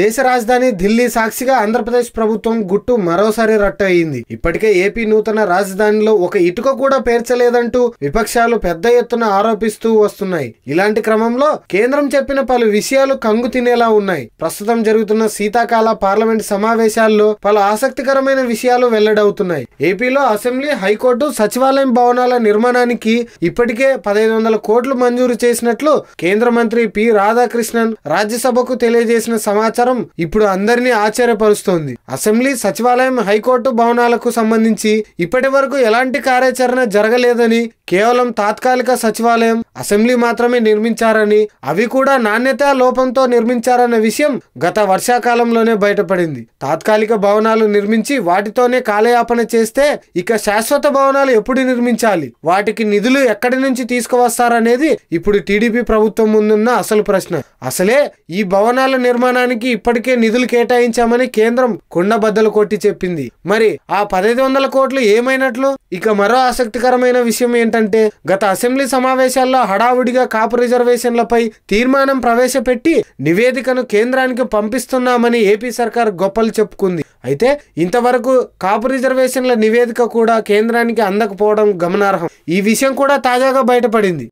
దేశ రాజధాని ఢిల్లీ సాక్షిగా ఆంధ్రప్రదేశ్ ప్రభుత్వం గుట్టు మరోసారి రట్టు అయింది ఇప్పటికే ఏపీ నూతన రాజధానిలో ఒక ఇటుక కూడా పేర్చలేదంటూ విపక్షాలు పెద్ద ఎత్తున ఆరోపిస్తూ వస్తున్నాయి ఇలాంటి క్రమంలో కేంద్రం చెప్పిన పలు విషయాలు కంగు తినేలా ఉన్నాయి ప్రస్తుతం జరుగుతున్న శీతాకాల పార్లమెంట్ సమావేశాల్లో పలు ఆసక్తికరమైన విషయాలు వెల్లడవుతున్నాయి ఏపీలో అసెంబ్లీ హైకోర్టు సచివాలయం భవనాల నిర్మాణానికి ఇప్పటికే పదహైదు వందల కోట్లు మంజూరు చేసినట్లు కేంద్ర మంత్రి పి రాధాకృష్ణన్ రాజ్యసభకు తెలియజేసిన సమాచారం అవసరం ఇప్పుడు అందరినీ ఆశ్చర్యపరుస్తోంది అసెంబ్లీ సచివాలయం హైకోర్టు భవనాలకు సంబంధించి ఇప్పటి వరకు ఎలాంటి కార్యాచరణ జరగలేదని కేవలం తాత్కాలిక సచివాలయం అసెంబ్లీ మాత్రమే నిర్మించారని అవి కూడా నాణ్యత లోపంతో నిర్మించారన్న విషయం గత వర్షాకాలంలోనే బయటపడింది తాత్కాలిక భవనాలు నిర్మించి వాటితోనే కాలయాపన చేస్తే ఇక శాశ్వత భవనాలు ఎప్పుడు నిర్మించాలి వాటికి నిధులు ఎక్కడి నుంచి తీసుకువస్తారనేది ఇప్పుడు టీడీపీ ప్రభుత్వం ముందున్న అసలు ప్రశ్న అసలే ఈ భవనాల నిర్మాణానికి ఇప్పటికే నిధులు కేటాయించామని కేంద్రం కొండబద్దలు కొట్టి చెప్పింది మరి ఆ పదహైదు వందల కోట్లు ఏమైనట్లు ఇక మరో ఆసక్తికరమైన విషయం ఏంటి ఏంటంటే గత అసెంబ్లీ సమావేశాల్లో హడావుడిగా కాపు రిజర్వేషన్లపై తీర్మానం ప్రవేశపెట్టి నివేదికను కేంద్రానికి పంపిస్తున్నామని ఏపీ సర్కార్ గొప్పలు చెప్పుకుంది అయితే ఇంతవరకు కాపు రిజర్వేషన్ల నివేదిక కూడా కేంద్రానికి అందకపోవడం గమనార్హం ఈ విషయం కూడా తాజాగా బయటపడింది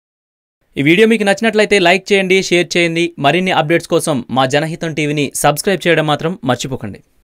ఈ వీడియో మీకు నచ్చినట్లయితే లైక్ చేయండి షేర్ చేయండి మరిన్ని అప్డేట్స్ కోసం మా జనహితం టీవీని సబ్స్క్రైబ్ చేయడం మాత్రం మర్చిపోకండి